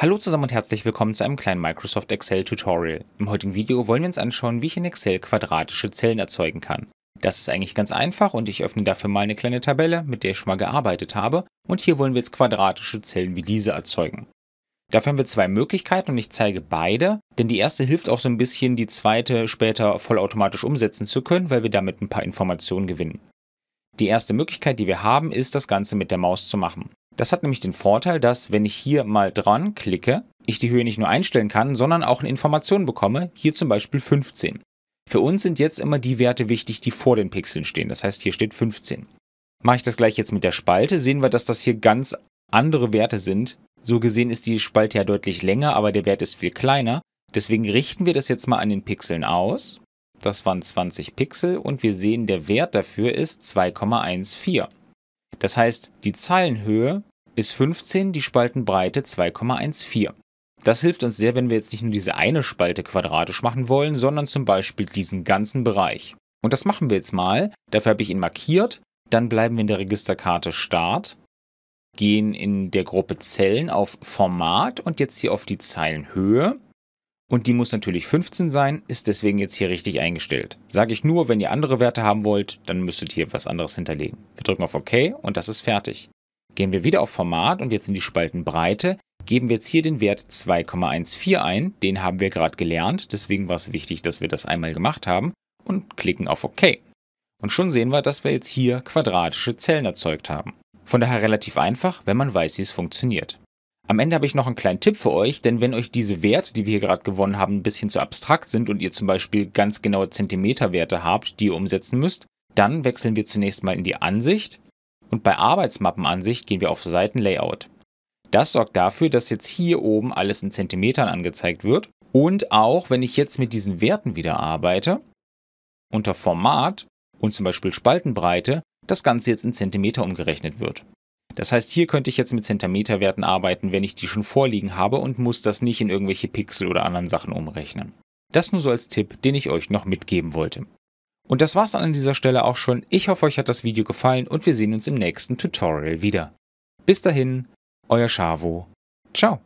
Hallo zusammen und herzlich willkommen zu einem kleinen Microsoft Excel Tutorial. Im heutigen Video wollen wir uns anschauen, wie ich in Excel quadratische Zellen erzeugen kann. Das ist eigentlich ganz einfach und ich öffne dafür mal eine kleine Tabelle, mit der ich schon mal gearbeitet habe und hier wollen wir jetzt quadratische Zellen wie diese erzeugen. Dafür haben wir zwei Möglichkeiten und ich zeige beide, denn die erste hilft auch so ein bisschen, die zweite später vollautomatisch umsetzen zu können, weil wir damit ein paar Informationen gewinnen. Die erste Möglichkeit, die wir haben, ist, das Ganze mit der Maus zu machen. Das hat nämlich den Vorteil, dass wenn ich hier mal dran klicke, ich die Höhe nicht nur einstellen kann, sondern auch eine Information bekomme, hier zum Beispiel 15. Für uns sind jetzt immer die Werte wichtig, die vor den Pixeln stehen, das heißt hier steht 15. Mache ich das gleich jetzt mit der Spalte, sehen wir, dass das hier ganz andere Werte sind. So gesehen ist die Spalte ja deutlich länger, aber der Wert ist viel kleiner. Deswegen richten wir das jetzt mal an den Pixeln aus. Das waren 20 Pixel und wir sehen, der Wert dafür ist 2,14. Das heißt, die Zeilenhöhe ist 15, die Spaltenbreite 2,14. Das hilft uns sehr, wenn wir jetzt nicht nur diese eine Spalte quadratisch machen wollen, sondern zum Beispiel diesen ganzen Bereich. Und das machen wir jetzt mal. Dafür habe ich ihn markiert. Dann bleiben wir in der Registerkarte Start, gehen in der Gruppe Zellen auf Format und jetzt hier auf die Zeilenhöhe. Und die muss natürlich 15 sein, ist deswegen jetzt hier richtig eingestellt. Sage ich nur, wenn ihr andere Werte haben wollt, dann müsstet ihr was anderes hinterlegen. Wir drücken auf OK und das ist fertig. Gehen wir wieder auf Format und jetzt in die Spaltenbreite, geben wir jetzt hier den Wert 2,14 ein. Den haben wir gerade gelernt, deswegen war es wichtig, dass wir das einmal gemacht haben und klicken auf OK. Und schon sehen wir, dass wir jetzt hier quadratische Zellen erzeugt haben. Von daher relativ einfach, wenn man weiß, wie es funktioniert. Am Ende habe ich noch einen kleinen Tipp für euch, denn wenn euch diese Werte, die wir hier gerade gewonnen haben, ein bisschen zu abstrakt sind und ihr zum Beispiel ganz genaue Zentimeterwerte habt, die ihr umsetzen müsst, dann wechseln wir zunächst mal in die Ansicht, und bei Arbeitsmappenansicht gehen wir auf Seitenlayout. Das sorgt dafür, dass jetzt hier oben alles in Zentimetern angezeigt wird. Und auch wenn ich jetzt mit diesen Werten wieder arbeite, unter Format und zum Beispiel Spaltenbreite, das Ganze jetzt in Zentimeter umgerechnet wird. Das heißt, hier könnte ich jetzt mit Zentimeterwerten arbeiten, wenn ich die schon vorliegen habe und muss das nicht in irgendwelche Pixel oder anderen Sachen umrechnen. Das nur so als Tipp, den ich euch noch mitgeben wollte. Und das war's dann an dieser Stelle auch schon. Ich hoffe, euch hat das Video gefallen und wir sehen uns im nächsten Tutorial wieder. Bis dahin, euer Chavo. Ciao.